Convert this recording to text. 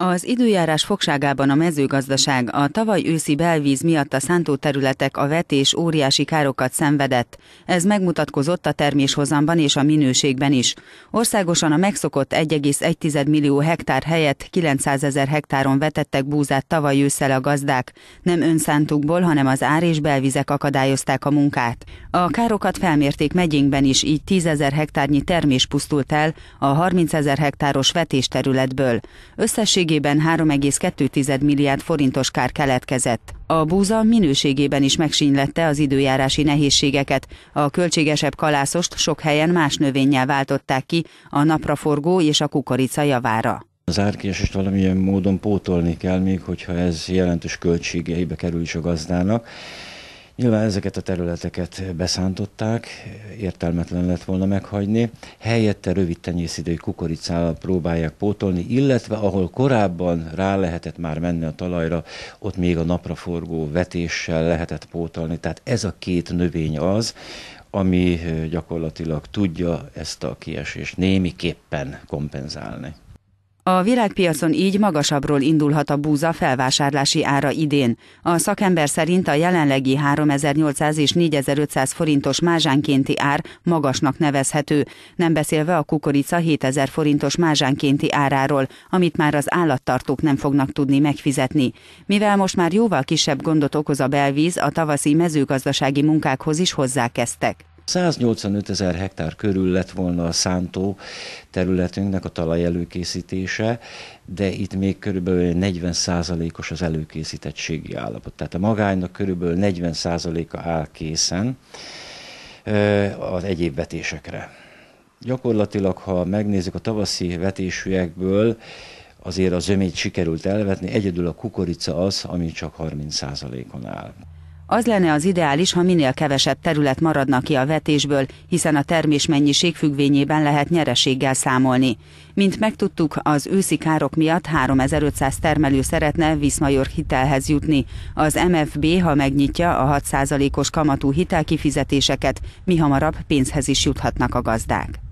Az időjárás fogságában a mezőgazdaság a tavaly őszi belvíz miatt a területek a vetés óriási károkat szenvedett. Ez megmutatkozott a terméshozamban és a minőségben is. Országosan a megszokott 1,1 millió hektár helyett 900 ezer hektáron vetettek búzát tavaly ősszel a gazdák. Nem önszántukból, hanem az ár és belvizek akadályozták a munkát. A károkat felmérték megyénkben is, így 10 ezer hektárnyi termés pusztult el a 30 ezer hektáros területből Összesség összességében 3,2 milliárd forintos kár keletkezett. A búza minőségében is megsínylette az időjárási nehézségeket, a költségesebb kalászost sok helyen más növényel váltották ki, a napraforgó és a kukorica javára. Az árkiesést valamilyen módon pótolni kell, még hogyha ez jelentős költségeibe kerül is a gazdának Nyilván ezeket a területeket beszántották, értelmetlen lett volna meghagyni. Helyette rövid tenyészidői kukoricával próbálják pótolni, illetve ahol korábban rá lehetett már menni a talajra, ott még a napraforgó vetéssel lehetett pótolni. Tehát ez a két növény az, ami gyakorlatilag tudja ezt a kiesést némiképpen kompenzálni. A világpiacon így magasabbról indulhat a búza felvásárlási ára idén. A szakember szerint a jelenlegi 3800 és 4500 forintos mázsánkénti ár magasnak nevezhető, nem beszélve a kukorica 7000 forintos mázsánkénti áráról, amit már az állattartók nem fognak tudni megfizetni. Mivel most már jóval kisebb gondot okoz a belvíz, a tavaszi mezőgazdasági munkákhoz is hozzákezdtek. 185 ezer hektár körül lett volna a szántó területünknek a talaj előkészítése, de itt még körülbelül 40 os az előkészítettségi állapot. Tehát a magánynak körülbelül 40 a áll készen az egyéb vetésekre. Gyakorlatilag, ha megnézzük a tavaszi vetésűekből, azért a zömét sikerült elvetni, egyedül a kukorica az, ami csak 30%-on áll. Az lenne az ideális, ha minél kevesebb terület maradna ki a vetésből, hiszen a mennyiség függvényében lehet nyereséggel számolni. Mint megtudtuk, az őszi károk miatt 3500 termelő szeretne Viszmajor hitelhez jutni. Az MFB, ha megnyitja a 6%-os kamatú hitelkifizetéseket, mi hamarabb pénzhez is juthatnak a gazdák.